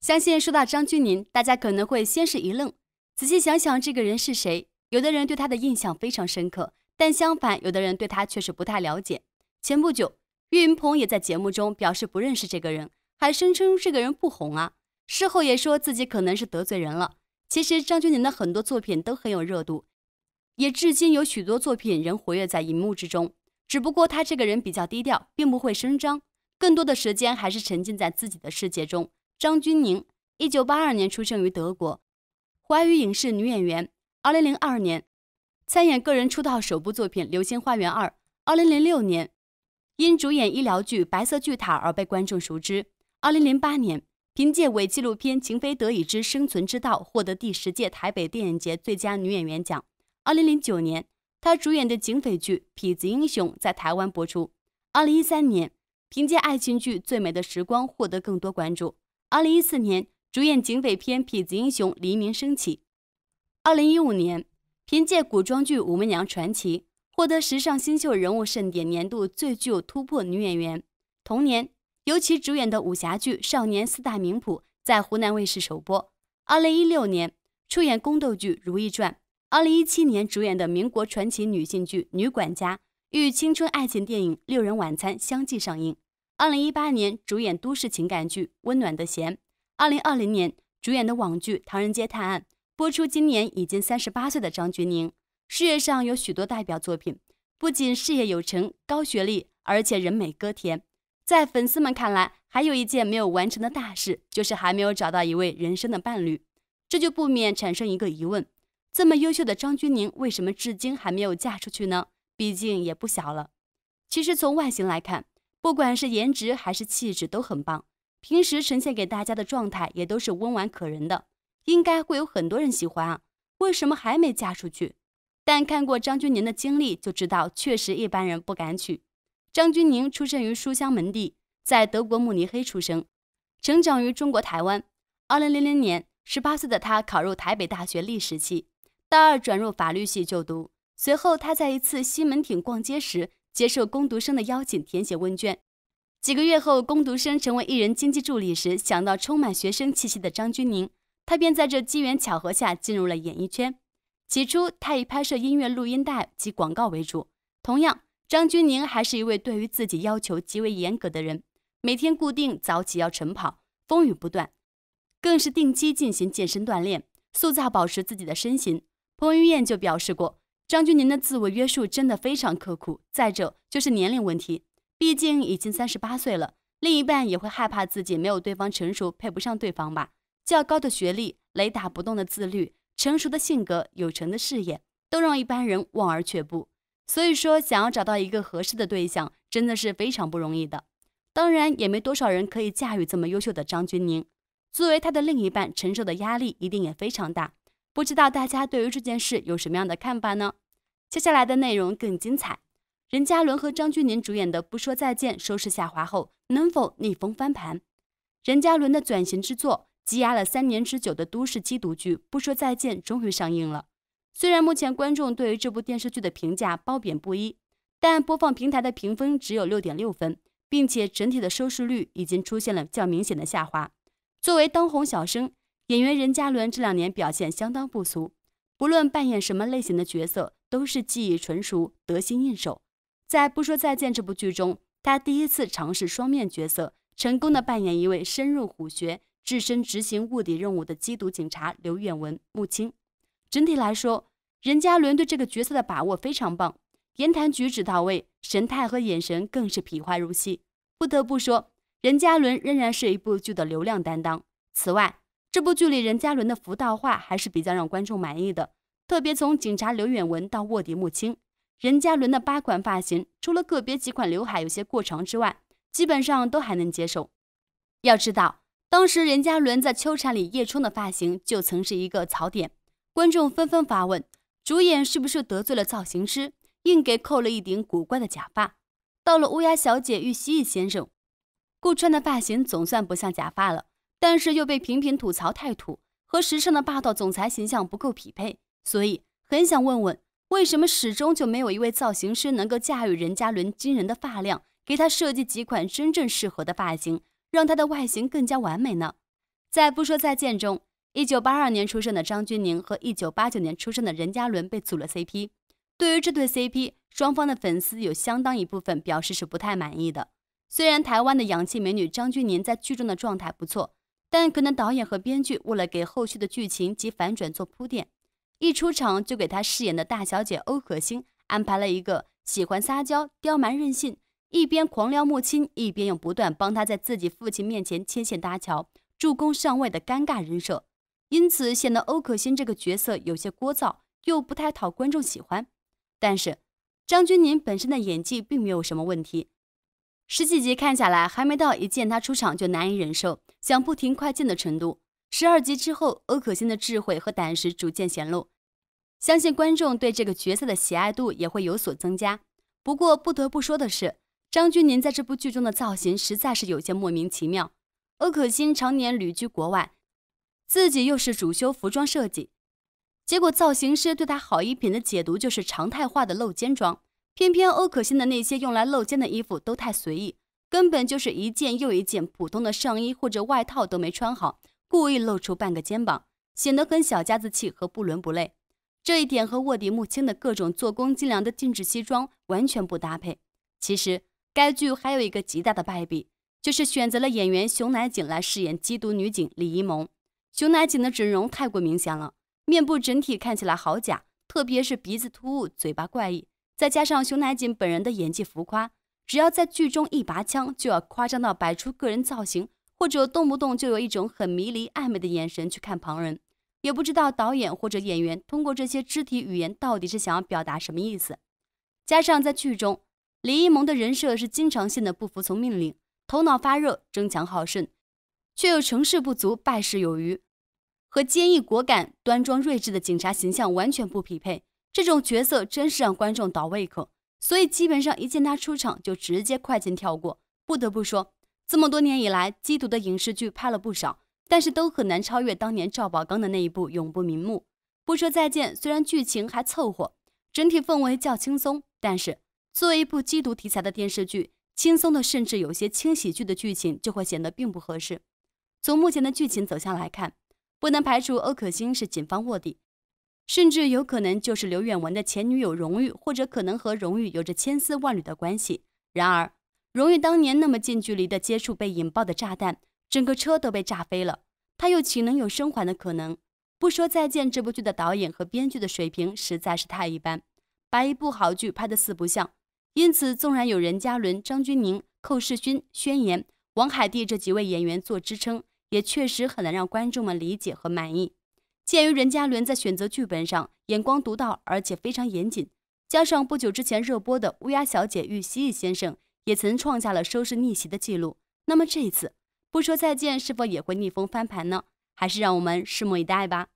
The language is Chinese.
相信说到张钧甯，大家可能会先是一愣。仔细想想，这个人是谁？有的人对他的印象非常深刻，但相反，有的人对他却是不太了解。前不久，岳云鹏也在节目中表示不认识这个人，还声称这个人不红啊。事后也说自己可能是得罪人了。其实，张钧甯的很多作品都很有热度，也至今有许多作品仍活跃在荧幕之中。只不过他这个人比较低调，并不会声张，更多的时间还是沉浸在自己的世界中。张钧甯，一九八二年出生于德国，华语影视女演员。二零零二年参演个人出道首部作品《流星花园二》。二零零六年因主演医疗剧《白色巨塔》而被观众熟知。二零零八年凭借伪纪录片《情非得已之生存之道》获得第十届台北电影节最佳女演员奖。二零零九年她主演的警匪剧《痞子英雄》在台湾播出。二零一三年凭借爱情剧《最美的时光》获得更多关注。二零一四年，主演警匪片《痞子英雄》，黎明升起。二零一五年，凭借古装剧《武媚娘传奇》获得时尚新秀人物盛典年度最具有突破女演员。同年，由其主演的武侠剧《少年四大名捕》在湖南卫视首播。二零一六年，出演宫斗剧《如懿传》。二零一七年，主演的民国传奇女性剧《女管家》与青春爱情电影《六人晚餐》相继上映。二零一八年主演都市情感剧《温暖的弦》，二零二零年主演的网剧《唐人街探案》播出。今年已经三十八岁的张钧甯，事业上有许多代表作品，不仅事业有成、高学历，而且人美歌甜。在粉丝们看来，还有一件没有完成的大事，就是还没有找到一位人生的伴侣。这就不免产生一个疑问：这么优秀的张钧甯，为什么至今还没有嫁出去呢？毕竟也不小了。其实从外形来看，不管是颜值还是气质都很棒，平时呈现给大家的状态也都是温婉可人的，应该会有很多人喜欢啊。为什么还没嫁出去？但看过张钧甯的经历就知道，确实一般人不敢娶。张钧甯出生于书香门第，在德国慕尼黑出生，成长于中国台湾。2000年，18岁的她考入台北大学历史系，大二转入法律系就读。随后，她在一次西门町逛街时。接受攻读生的邀请填写问卷，几个月后，攻读生成为艺人经济助理时，想到充满学生气息的张钧甯，他便在这机缘巧合下进入了演艺圈。起初，他以拍摄音乐录音带及广告为主。同样，张钧甯还是一位对于自己要求极为严格的人，每天固定早起要晨跑，风雨不断，更是定期进行健身锻炼，塑造保持自己的身形。彭于晏就表示过。张钧甯的自我约束真的非常刻苦。再者就是年龄问题，毕竟已经三十八岁了，另一半也会害怕自己没有对方成熟，配不上对方吧？较高的学历、雷打不动的自律、成熟的性格、有成的事业，都让一般人望而却步。所以说，想要找到一个合适的对象，真的是非常不容易的。当然，也没多少人可以驾驭这么优秀的张钧甯。作为他的另一半，承受的压力一定也非常大。不知道大家对于这件事有什么样的看法呢？接下来的内容更精彩。任嘉伦和张钧甯主演的《不说再见》收视下滑后，能否逆风翻盘？任嘉伦的转型之作，积压了三年之久的都市缉毒剧《不说再见》终于上映了。虽然目前观众对于这部电视剧的评价褒贬不一，但播放平台的评分只有六点六分，并且整体的收视率已经出现了较明显的下滑。作为当红小生。演员任嘉伦这两年表现相当不俗，不论扮演什么类型的角色，都是技艺纯熟、得心应手。在《不说再见》这部剧中，他第一次尝试双面角色，成功的扮演一位深入虎穴、置身执行卧底任务的缉毒警察刘远文、穆青。整体来说，任嘉伦对这个角色的把握非常棒，言谈举止到位，神态和眼神更是皮化入戏。不得不说，任嘉伦仍然是一部剧的流量担当。此外，这部剧里任嘉伦的服道化还是比较让观众满意的，特别从警察刘远文到卧底穆青，任嘉伦的八款发型，除了个别几款刘海有些过长之外，基本上都还能接受。要知道，当时任嘉伦在《秋蝉》里叶冲的发型就曾是一个槽点，观众纷纷发问，主演是不是得罪了造型师，硬给扣了一顶古怪的假发。到了《乌鸦小姐与蜥蜴先生》，顾川的发型总算不像假发了。但是又被频频吐槽太土和时尚的霸道总裁形象不够匹配，所以很想问问，为什么始终就没有一位造型师能够驾驭任嘉伦惊人的发量，给他设计几款真正适合的发型，让他的外形更加完美呢？在《不说再见》中，一九八二年出生的张钧甯和一九八九年出生的任嘉伦被组了 CP。对于这对 CP，双方的粉丝有相当一部分表示是不太满意的。虽然台湾的洋气美女张钧甯在剧中的状态不错。但可能导演和编剧为了给后续的剧情及反转做铺垫，一出场就给他饰演的大小姐欧可欣安排了一个喜欢撒娇、刁蛮任性，一边狂撩木青，一边又不断帮他在自己父亲面前牵线搭桥、助攻上位的尴尬人设，因此显得欧可欣这个角色有些聒噪，又不太讨观众喜欢。但是张钧甯本身的演技并没有什么问题。十几集看下来，还没到一见他出场就难以忍受、想不停快进的程度。十二集之后，欧可欣的智慧和胆识逐渐显露，相信观众对这个角色的喜爱度也会有所增加。不过，不得不说的是，张钧甯在这部剧中的造型实在是有些莫名其妙。欧可欣常年旅居国外，自己又是主修服装设计，结果造型师对她好衣品的解读就是常态化的露肩装。偏偏欧可欣的那些用来露肩的衣服都太随意，根本就是一件又一件普通的上衣或者外套都没穿好，故意露出半个肩膀，显得很小家子气和不伦不类。这一点和卧底木青的各种做工精良的定制西装完全不搭配。其实该剧还有一个极大的败笔，就是选择了演员熊乃瑾来饰演缉毒女警李一萌。熊乃瑾的整容太过明显了，面部整体看起来好假，特别是鼻子突兀，嘴巴怪异。再加上熊乃瑾本人的演技浮夸，只要在剧中一拔枪，就要夸张到摆出个人造型，或者动不动就有一种很迷离暧昧的眼神去看旁人，也不知道导演或者演员通过这些肢体语言到底是想要表达什么意思。加上在剧中，李一萌的人设是经常性的不服从命令、头脑发热、争强好胜，却又成事不足、败事有余，和坚毅果敢、端庄睿智的警察形象完全不匹配。这种角色真是让观众倒胃口，所以基本上一见他出场就直接快进跳过。不得不说，这么多年以来，缉毒的影视剧拍了不少，但是都很难超越当年赵宝刚的那一部《永不瞑目》。不说再见，虽然剧情还凑合，整体氛围较轻松，但是作为一部缉毒题材的电视剧，轻松的甚至有些轻喜剧的剧情就会显得并不合适。从目前的剧情走向来看，不能排除欧可欣是警方卧底。甚至有可能就是刘远文的前女友荣誉，或者可能和荣誉有着千丝万缕的关系。然而，荣誉当年那么近距离的接触被引爆的炸弹，整个车都被炸飞了，他又岂能有生还的可能？不说再见这部剧的导演和编剧的水平实在是太一般，把一部好剧拍得四不像。因此，纵然有任嘉伦、张钧甯、寇世勋、宣言、王海蒂这几位演员做支撑，也确实很难让观众们理解和满意。鉴于任嘉伦在选择剧本上眼光独到，而且非常严谨，加上不久之前热播的《乌鸦小姐与蜥蜴先生》也曾创下了收视逆袭的记录，那么这一次不说再见是否也会逆风翻盘呢？还是让我们拭目以待吧。